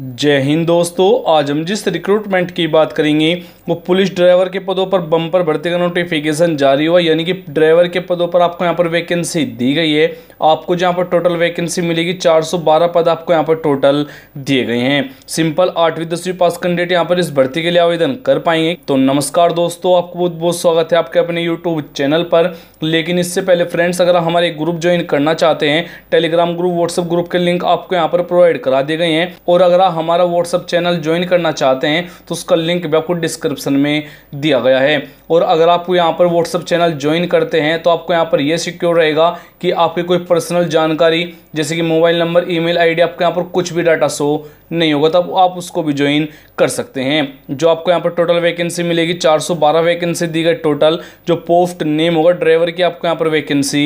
जय हिंद दोस्तों आज हम जिस रिक्रूटमेंट की बात करेंगे वो पुलिस ड्राइवर के पदों पर बम्पर भर्ती का नोटिफिकेशन जारी हुआ यानी कि ड्राइवर के पदों पर आपको यहाँ पर वैकेंसी दी गई है आपको जहाँ पर टोटल वैकेंसी मिलेगी 412 पद आपको यहाँ पर टोटल दिए गए हैं सिंपल आठवीं दसवीं पास कैंडिडेट यहाँ पर इस भर्ती के लिए आवेदन कर पाएंगे तो नमस्कार दोस्तों आपको बहुत बहुत स्वागत है आपके अपने यूट्यूब चैनल पर लेकिन इससे पहले फ्रेंड्स अगर हमारे ग्रुप ज्वाइन करना चाहते हैं टेलीग्राम ग्रुप व्हाट्सअप ग्रुप के लिंक आपको यहाँ पर प्रोवाइड करा दिए गए हैं और अगर हमारा हमारा व्हाट्सअप चैनल ज्वाइन करना चाहते हैं तो उसका लिंक भी आपको डिस्क्रिप्शन में दिया गया है और अगर आप यहाँ पर व्हाट्सअप चैनल ज्वाइन करते हैं तो आपको यहाँ पर यह सिक्योर रहेगा कि आपकी कोई पर्सनल जानकारी जैसे कि मोबाइल नंबर ई मेल आपके यहाँ पर कुछ भी डाटा शो नहीं होगा तब आप उसको भी ज्वाइन कर सकते हैं जो आपको यहाँ पर टोटल वैकेंसी मिलेगी 412 वैकेंसी दी गई टोटल जो पोस्ट नेम होगा ड्राइवर की आपको यहाँ पर वैकेंसी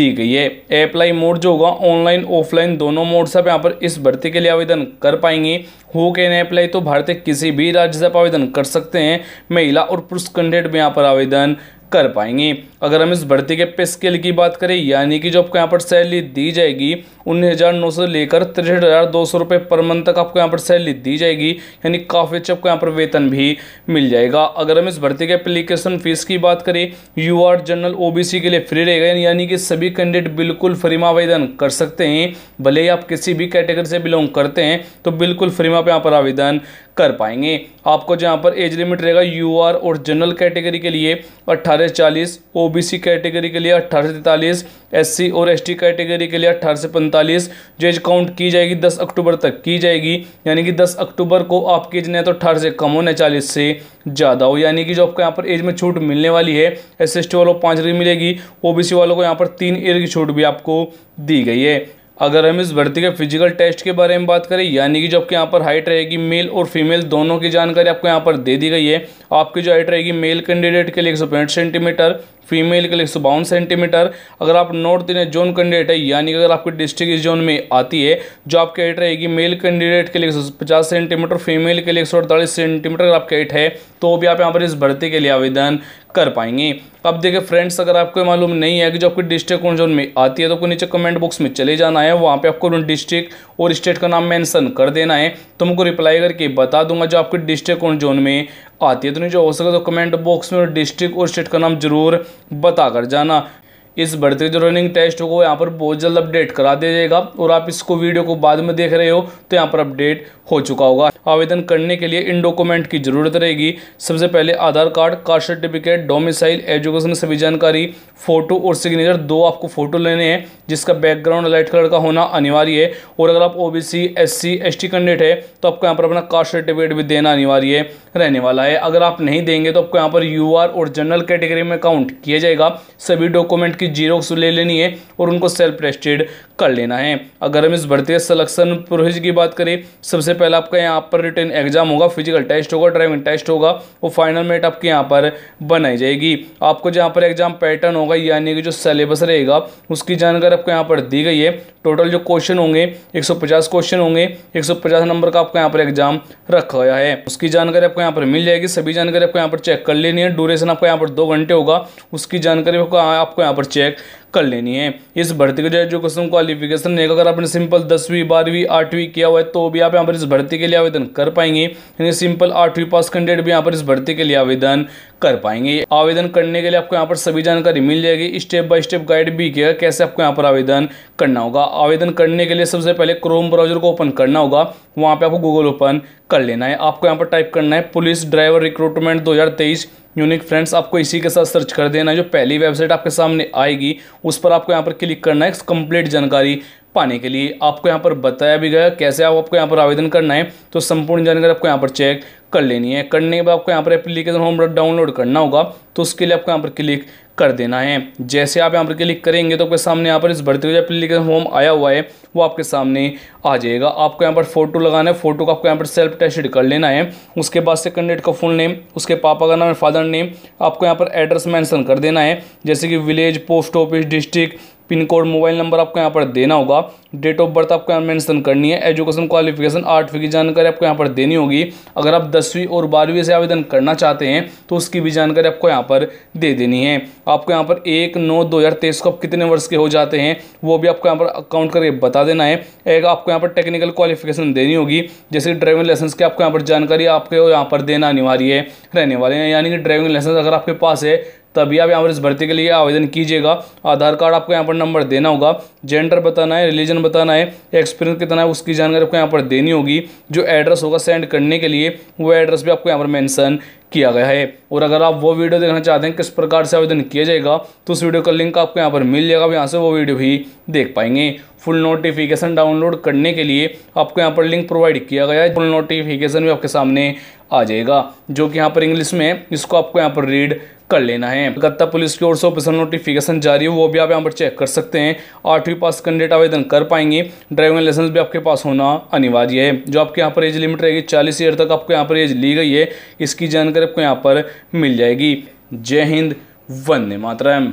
दी गई है अप्लाई मोड जो होगा ऑनलाइन ऑफलाइन दोनों मोड से आप यहाँ पर इस भर्ती के लिए आवेदन कर पाएंगे हो के कैन अप्लाई तो भारतीय किसी भी राज्य से आप आवेदन कर सकते हैं महिला और पुरुष कैंडिडेट भी यहाँ पर आवेदन कर पाएंगे अगर हम इस भर्ती के पे स्केल की बात करें यानी कि जो आपको यहाँ पर सैलरी दी जाएगी उन्नीस हज़ार नौ सौ लेकर तिरसठ हज़ार दो सौ रुपए पर मंथ तक आपको यहाँ पर सैलरी दी जाएगी यानी काफ़ी अच्छा आपको यहाँ पर वेतन भी मिल जाएगा अगर हम इस भर्ती के एप्लीकेशन फीस की बात करें यू आर जनरल ओ के लिए फ्री रहेगा यानी कि सभी कैंडिडेट बिल्कुल फ्री में आवेदन कर सकते हैं भले ही आप किसी भी कैटेगरी से बिलोंग करते हैं तो बिल्कुल फ्री में आप यहाँ पर आवेदन कर पाएंगे आपको जहाँ पर एज लिमिट रहेगा यू और जनरल कैटेगरी के लिए अट्ठारह अठारह चालीस ओ बी सी कैटेगरी के लिए अट्ठारह से तैंतालीस एस सी और एस टी कैटेगरी के लिए अट्ठारह से पैंतालीस जो एज काउंट की जाएगी दस अक्टूबर तक की जाएगी यानी कि दस अक्टूबर को आपकी एज नहीं तो अट्ठारह से कम होना चालीस से ज़्यादा हो यानी कि जो आपको यहाँ पर एज में छूट मिलने वाली है एस एस टी वालों को पाँच ईयर मिलेगी ओ बी सी वालों को यहाँ पर तीन ईयर की छूट भी आपको दी गई है अगर हम इस भर्ती के फिजिकल टेस्ट के बारे में बात करें यानी कि जो आपके यहाँ पर हाइट रहेगी मेल और फीमेल दोनों की जानकारी आपको यहाँ पर दे दी गई है आपकी जो हाइट रहेगी मेल कैंडिडेट के लिए एक सेंटीमीटर फीमेल के लिए एक सेंटीमीटर अगर आप नॉर्थ इंडिया जोन कैंडिडेट है यानी कि अगर आपकी डिस्ट्रिक्ट इस जोन में आती है जो आपकी हाइट रहेगी मेल कैंडिडेट के लिए एक सेंटीमीटर फीमेल के लिए एक सेंटीमीटर अगर आपकी हाइट है तो भी आप यहाँ पर इस भर्ती के लिए आवेदन कर पाएंगे अब देखिए फ्रेंड्स अगर आपको मालूम नहीं है कि जो आपकी डिस्ट्रिक्ट कौन जोन में आती है तो आपको नीचे कमेंट बॉक्स में चले जाना है वहाँ पे आपको डिस्ट्रिक्ट और स्टेट का नाम मेंशन कर देना है तो मैं रिप्लाई करके बता दूंगा जो आपकी डिस्ट्रिक्ट कौन जोन में आती है तो नीचे हो सके तो कमेंट बॉक्स में डिस्ट्रिक्ट और स्टेट का नाम जरूर बता कर जाना इस भर्ती जो रनिंग टेस्ट होगा यहाँ पर बहुत जल्द अपडेट करा दिया जाएगा और आप इसको वीडियो को बाद में देख रहे हो तो यहाँ पर अपडेट हो चुका होगा आवेदन करने के लिए इन डॉक्यूमेंट की जरूरत रहेगी सबसे पहले Aadhaar card caste certificate domicile education सभी जानकारी फोटो और सिग्नेचर दो आपको फोटो लेने हैं जिसका बैकग्राउंड लाइट कलर का होना अनिवार्य है और अगर आप O B C S C S T candidate है तो आपको यहाँ पर अपना कास्ट सर्टिफिकेट भी देना अनिवार्य रहने वाला है अगर आप नहीं देंगे तो आपको यहाँ पर यू आर और जनरल कैटेगरी में काउंट किया जाएगा सभी डॉक्यूमेंट की उसकी जीरोक्स ले लेनी है और उनको सेल्फ टेस्टेड कर लेना है अगर हम इस भर्ती सलेक्शन प्रोसेस की बात करें सबसे पहले आपका यहाँ पर रिटर्न एग्जाम होगा फिजिकल टेस्ट होगा ड्राइविंग टेस्ट होगा और फाइनल मेट आपके यहाँ पर बनाई जाएगी आपको जहाँ पर एग्जाम पैटर्न होगा यानी कि जो सिलेबस रहेगा उसकी जानकारी आपको यहाँ पर दी गई है टोटल जो क्वेश्चन होंगे 150 क्वेश्चन होंगे 150 नंबर का आपको यहाँ पर एग्जाम रखा गया है उसकी जानकारी आपको यहाँ पर मिल जाएगी सभी जानकारी आपको यहाँ पर चेक कर लेनी है ड्यूरेशन आपको यहाँ पर दो घंटे होगा उसकी जानकारी आपको यहाँ पर check कर लेनी है इस भर्ती के जो एजुकेशन क्वालिफिकेशन रहेगा अगर आपने सिंपल दसवीं बारहवीं आठवीं किया हुआ है तो भी आप यहाँ पर इस भर्ती के लिए आवेदन कर पाएंगे यानी सिंपल आठवीं पास कैंडिडेट भी यहाँ पर इस भर्ती के लिए आवेदन कर पाएंगे आवेदन करने के लिए आपको यहाँ पर सभी जानकारी मिल जाएगी स्टेप बाय स्टेप गाइड भी किया कैसे आपको यहाँ पर आवेदन करना होगा आवेदन करने के लिए सबसे पहले क्रोम ब्राउजर को ओपन करना होगा वहाँ पे आपको गूगल ओपन कर लेना है आपको यहाँ पर टाइप करना है police driver recruitment 2023 unique friends आपको इसी के साथ सर्च कर देना है जो पहली वेबसाइट आपके सामने आएगी उस पर आपको यहाँ पर क्लिक करना है कंप्लीट जानकारी पाने के लिए आपको यहाँ पर बताया भी गया कैसे आप आपको यहाँ पर आवेदन करना है तो संपूर्ण जानकारी आपको यहाँ पर चेक कर लेनी है करने के बाद आपको यहाँ पर एप्लीकेशन होम डाउनलोड करना होगा तो उसके लिए आपको यहाँ पर क्लिक कर देना है जैसे आप यहाँ पर क्लिक करेंगे तो आपके सामने यहाँ पर इस भर्ती हुई एप्लीकेशन होम आया हुआ है वो आपके सामने आ जाएगा आपको यहाँ पर फोटो लगाना है फोटो को आपको यहाँ पर सेल्फ टेस्ट कर लेना है उसके बाद से कैंडिडेट का फुल नेम उसके पापा का नाम फादर नेम आपको यहाँ पर एड्रेस मैंसन कर देना है जैसे कि village post office district pin code mobile number आपको यहाँ पर देना होगा डेट ऑफ बर्थ आपको यहाँ मेंशन करनी है एजुकेशन क्वालिफिकेशन आठवीं की जानकारी आपको यहाँ पर देनी होगी अगर आप दसवीं और बारहवीं से आवेदन करना चाहते हैं तो उसकी भी जानकारी आपको यहाँ पर दे देनी है आपको यहाँ पर एक नौ दो हज़ार तेईस को आप कितने वर्ष के हो जाते हैं वो भी आपको यहाँ पर अकाउंट करके बता देना है एक आपको यहाँ पर टेक्निकल क्वालिफिकेशन देनी होगी जैसे ड्राइविंग लाइसेंस की आपको यहाँ पर जानकारी आपके यहाँ पर देना अनिवार्य है रहने वाले हैं यानी कि ड्राइविंग लाइसेंस अगर आपके पास है तो अभी आप यहाँ पर इस भर्ती के लिए आवेदन कीजिएगा आधार कार्ड आपको यहाँ पर नंबर देना होगा जेंडर बताना है रिलीजन बताना है एक्सपीरियंस कितना है उसकी जानकारी आपको यहाँ पर देनी होगी जो एड्रेस होगा सेंड करने के लिए वो एड्रेस भी आपको यहाँ पर मैंसन किया गया है और अगर आप वो वीडियो देखना चाहते हैं किस प्रकार से आवेदन किया जाएगा तो उस वीडियो का लिंक आपको यहाँ पर मिल जाएगा यहाँ से वो वीडियो भी देख पाएंगे फुल नोटिफिकेशन डाउनलोड करने के लिए आपको यहाँ पर लिंक प्रोवाइड किया गया है फुल नोटिफिकेशन भी आपके सामने आ जाएगा जो कि यहाँ पर इंग्लिश में है इसको आपको यहाँ पर रीड कर लेना है कलकत्ता पुलिस की ओर से ऑफिसर नोटिफिकेशन जारी है वो भी आप यहाँ पर चेक कर सकते हैं आठवीं पास कैंडिडेट आवेदन कर पाएंगे ड्राइविंग लाइसेंस भी आपके पास होना अनिवार्य है जो आपके यहाँ पर एज लिमिट रहेगी चालीस ईयर तक आपको यहाँ पर एज ली गई है इसकी जानकारी आपको यहाँ पर मिल जाएगी जय हिंद वंदे मातरम